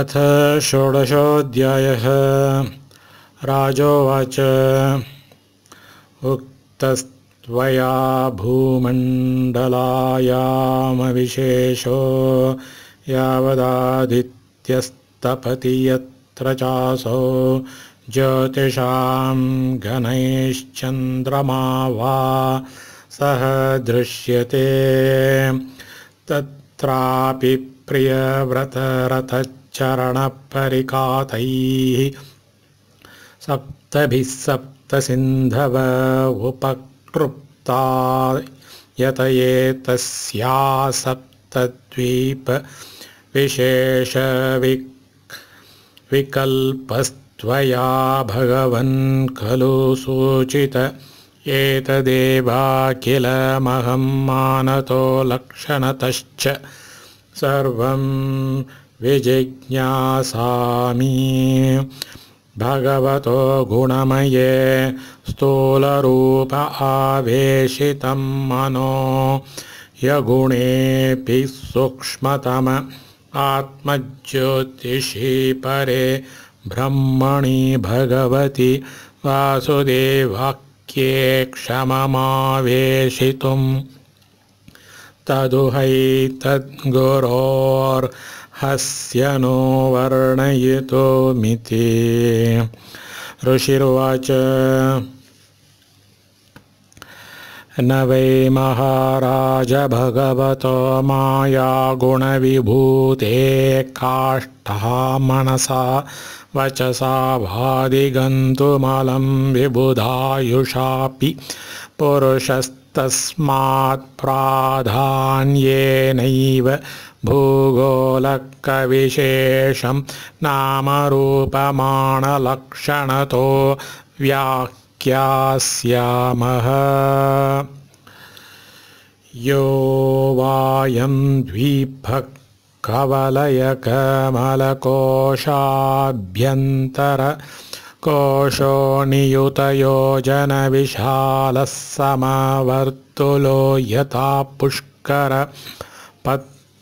अथ षोडशोऽध्यायः राजोवाच उक्तस्त्वया भूमण्डलायामविशेषो यावदादित्यस्तपति यत्र चासो ज्योतिषां घनैश्चन्द्रमा वा सः दृश्यते तत्रापि प्रियव्रतरथ चरणपरिकातैः सप्तभिः सप्तसिन्धवुपकृप्ता यतये तस्या सप्तद्वीपविशेषविक् विकल्पस्त्वया भगवन् खलु सूचित एतदेवाखिलमहं मानतो लक्षणतश्च सर्वम् विजिज्ञासामि भगवतो गुणमये स्थूलरूप आवेशितं मनो यगुणेऽपि सूक्ष्मतम आत्मज्योतिषि परे ब्रह्मणि भगवति वासुदेवाक्ये क्षममावेशितुं तदुहैतद्गुरोर् हस्य नो मिति ऋषिर्वाच न वै महाराजभगवतो मायागुणविभूते काष्ठा मनसा वचसा भादिगन्तुमलं विबुधायुषापि पुरुषस्तस्मात् प्राधान्येनैव भूगोलकविशेषं नामरूपमाणलक्षणतो व्याख्यास्यामः यो वायं द्विपकवलयकमलकोशाभ्यन्तरकोशो नियुतयोजनविशालः समवर्तुलो यथा पुष्कर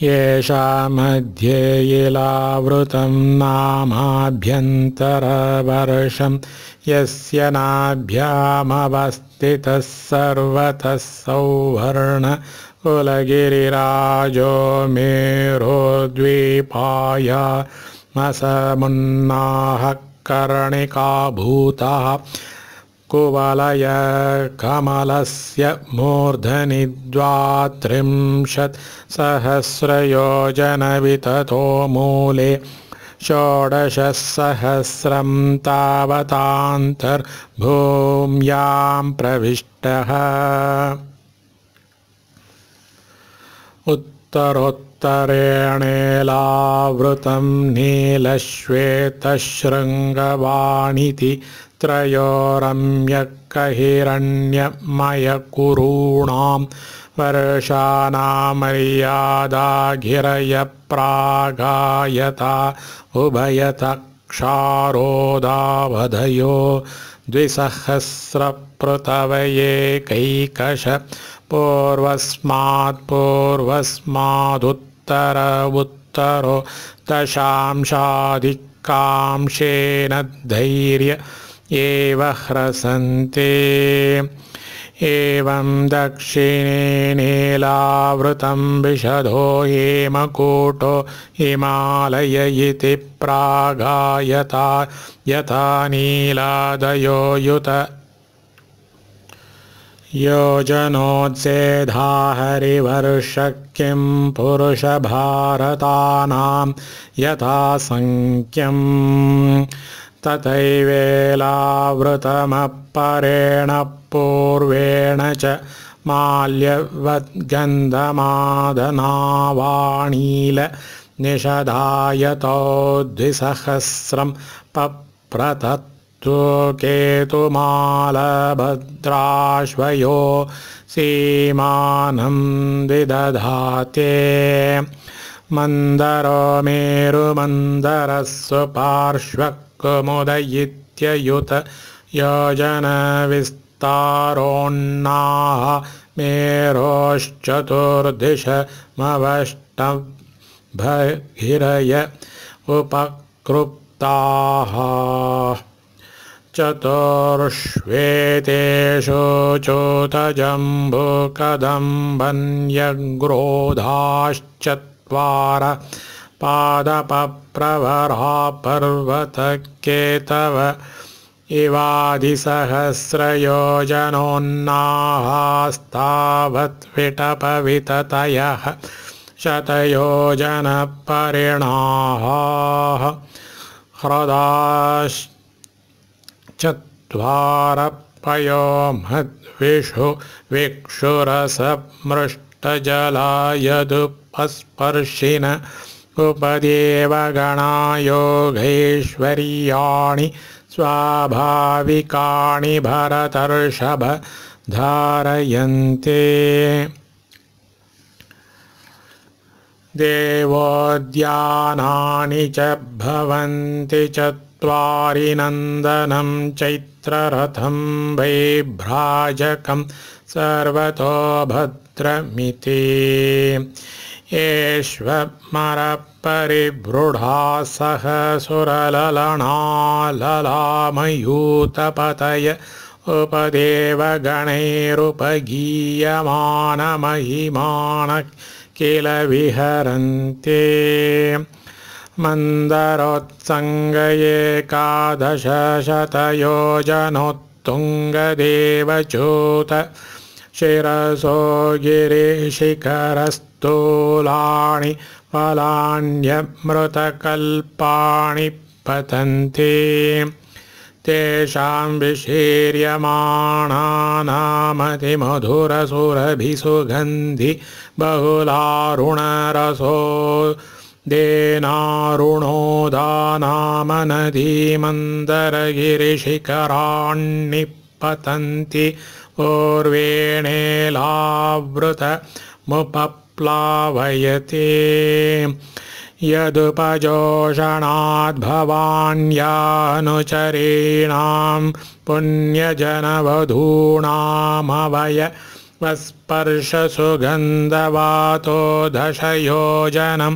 येषा मध्ये यीलावृतं नामाभ्यन्तरवर्षं यस्य नाभ्यामवस्थितः सर्वतः कुलगिरिराजो मेरोद्वीपाय मसमुन्नाह कर्णिका कमलस्य मूर्धनि सहस्रयोजनविततो मूले षोडशसहस्रं तावतान्तर्भूम्यां प्रविष्टः उत्तरोत्तरेणेलावृतं नीलश्वेतशृङ्गवाणिति त्रयो रम्यकहिरण्यमयकुरूणां प्रागायता उभयत क्षारोदावधयो द्विसहस्रपृथवयेकैकश पूर्वस्मात् उत्तरो दशांशाधिक्कांशेन धैर्य ह्रसन्ति एवं दक्षिणे नीलावृतं विषधो हेमकूटो हिमालय इति प्रागायता यथा नीलादयो युत योजनोत्सेधा हरिवर्षक्यं पुरुषभारतानां सङ्ख्यम् तथैवेलावृतमपरेण पूर्वेण च माल्यवद्गन्धमाधनावाणीलनिषधायतो द्विसहस्रं पप्रतत्तुकेतुमालभद्राश्वयो सीमानं विदधाते मन्दरो मेरुमन्दरस्वपार्श्व मुदयित्ययुत योजनविस्तारोन्नाः मेरोश्चतुर्दिशमवष्टभिरय उपकृप्ताः चतुर्ष्वेतेषु क्रोधाश्चत्वार पादपप्रभरापर्वतक्येतव इवाधिसहस्रयोजनोन्नास्तावत्विटपविततयः शतयोजनपरिणाः ह्रदाश्चत्वारपयो मद्विषु विक्षुरसमृष्टजलायदुपस्पर्शिन उपदेवगणायोगैश्वर्याणि स्वाभाविकाणि भरतर्षभ धारयन्ते देवोद्यानानि च भवन्ति चत्वारिनन्दनं चैत्ररथं सर्वतो भद्रमिति एष्वमरपरिवृढा ललामयूतपतय उपदेवगणैरुपगीयमानमहिमान किल विहरन्ते मन्दरोत्सङ्गयेकादशशतयोजनोत्तुङ्गदेवचूत शिरसो गिरीशिखरस्थ तोलाणि ्यमृतकल्पाणि पतन्ति तेषां विशीर्यमाणानामतिमधुरसुरभिसुगन्धि बहुलारुणरसो देनारुणोदानाम पतन्ति धीमन्दरगिरिशिखराणि ओर्वेणेलावृतमुप प्लावयति यदुपजोषणाद्भवान्यानुचरीणां पुण्यजनवधूणामवयवस्पर्शसुगन्धवातो दशयोजनं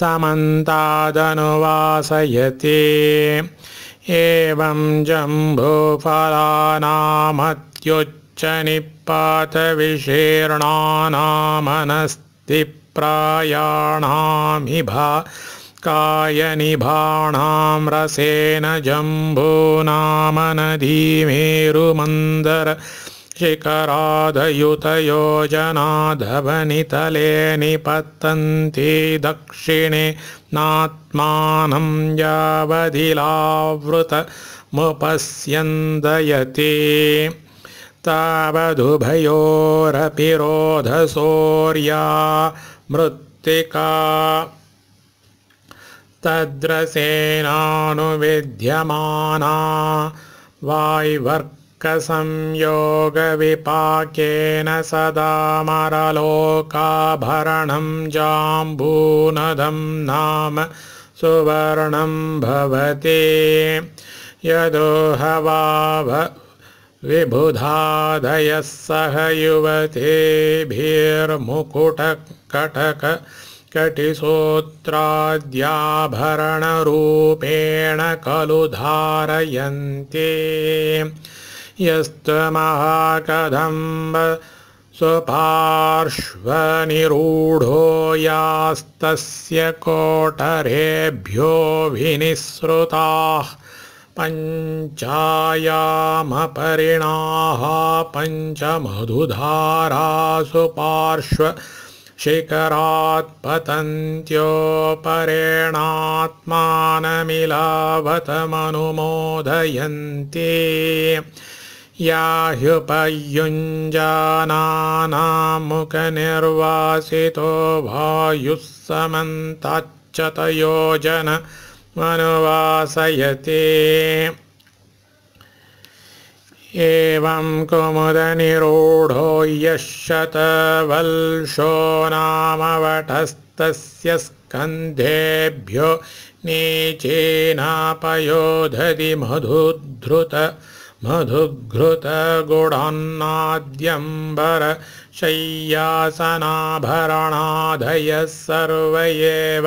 समन्तादनुवासयति एवं जम्भूफलानामत्युच्च च निपातविशीर्णानामनस्तिप्रायाणामिभा कायनिभाणां रसेन जम्भूनामनधीमेरुमन्दर शिखराधयुतयोजनाधवनितले निपतन्ति दक्षिणे नात्मानं यावधिलावृतमुपस्यन्दयते तावदुभयोरपि रोधसौर्या मृत्तिका तद्रसेनानुविद्यमाना वायुवर्कसंयोगविपाकेन सदा मरलोकाभरणं जाम्बूनदं नाम सुवर्णं भवति यदोहवाभ विबुधाधयः सह युवतेभिर्मुकुटकटककटिसूत्राद्याभरणरूपेण खलु धारयन्ते स्वपार्श्वनिरूढो यास्तस्य विनिःसृताः पञ्चायामपरिणाः पञ्चमधुधारासु पार्श्व शिखरात् पतन्त्योऽपरेणात्मानमिलावतमनुमोदयन्ते या ह्युपयुञ्जानामुखनिर्वासितो वायुः समन्ताच्चतयोजन मनुवासयते एवं कुमुदनिरूढो य शतवल्षो नामवटस्तस्य स्कन्धेभ्यो नीचेनापयोधति मधुधृत मधुधृतगुढान्नाद्यम्बरशय्यासनाभरणाधयः सर्व एव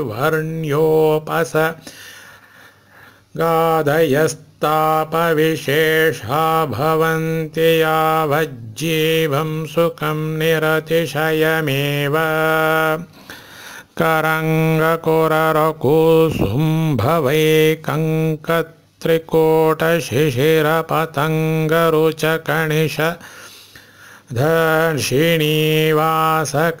वर्ण्योपस गादयस्तापविशेषा भवन्ति यावज्जीवं सुखं निरतिशयमेव करङ्गकुररकुशुम्भवै धर्षिणीवासक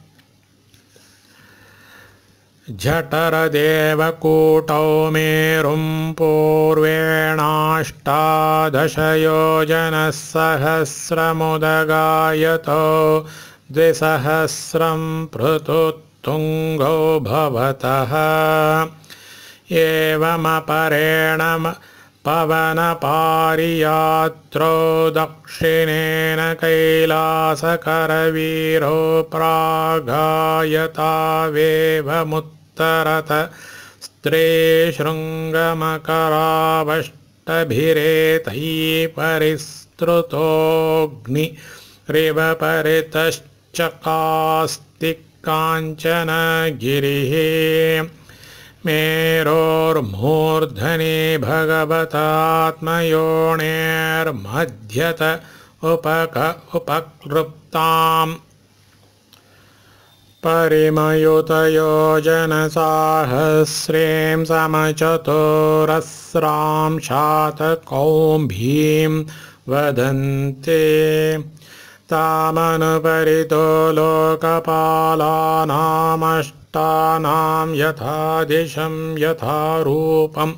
झटरदेवकूटौ मेरुं पूर्वेणाष्टादशयोजनसहस्रमुदगायतो द्विसहस्रं पृथुत्तुङ्गौ भवतः एवमपरेण पवनपारियात्रो दक्षिणेन कैलासकरवीरो प्राघायतावेवमुत् रतस्त्रे रिव परितश्चकास्ति काञ्चन गिरिः मेरोर्मूर्धने भगवतात्मयोणेर्मध्यत उपक उपक्लृप्ताम् परिमयुतयोजनसाहस्रीं सम चतुरस्रां शातकौम्भीं वदन्ति तामनुपरितो लोकपालानामष्टानां यथा दिशं यथा रूपं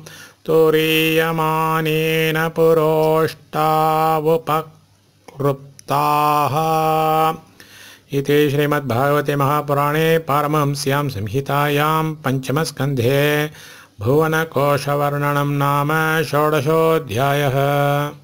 तुरीयमानेन पुरोष्टावुपकृप्ताः इति श्रीमद्भागवते महापुराणे पारमहंस्यां संहितायां पञ्चमस्कन्धे भुवनकोशवर्णनं नाम षोडशोऽध्यायः